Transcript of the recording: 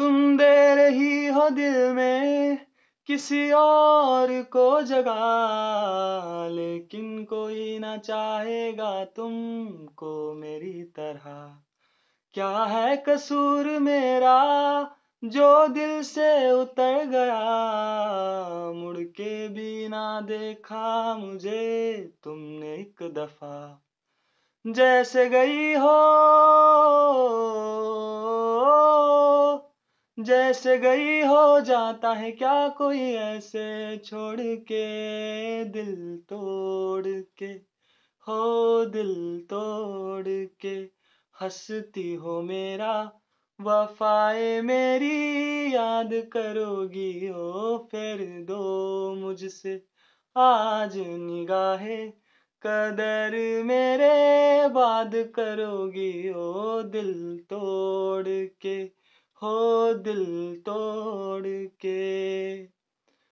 तुम दे रही हो दिल में किसी और को जगा लेकिन कोई ना चाहेगा तुमको मेरी तरह क्या है कसूर मेरा जो दिल से उतर गया मुड़ के भी ना देखा मुझे तुमने एक दफा जैसे गई हो जैसे गई हो जाता है क्या कोई ऐसे छोड़ के दिल तोड़ के हो दिल तोड़ के हंसती हो मेरा वफाए मेरी याद करोगी हो फिर दो मुझसे आज निगाहे कदर मेरे बाद करोगी ओ दिल तोड़ के हो हाँ, दिल तोड़ के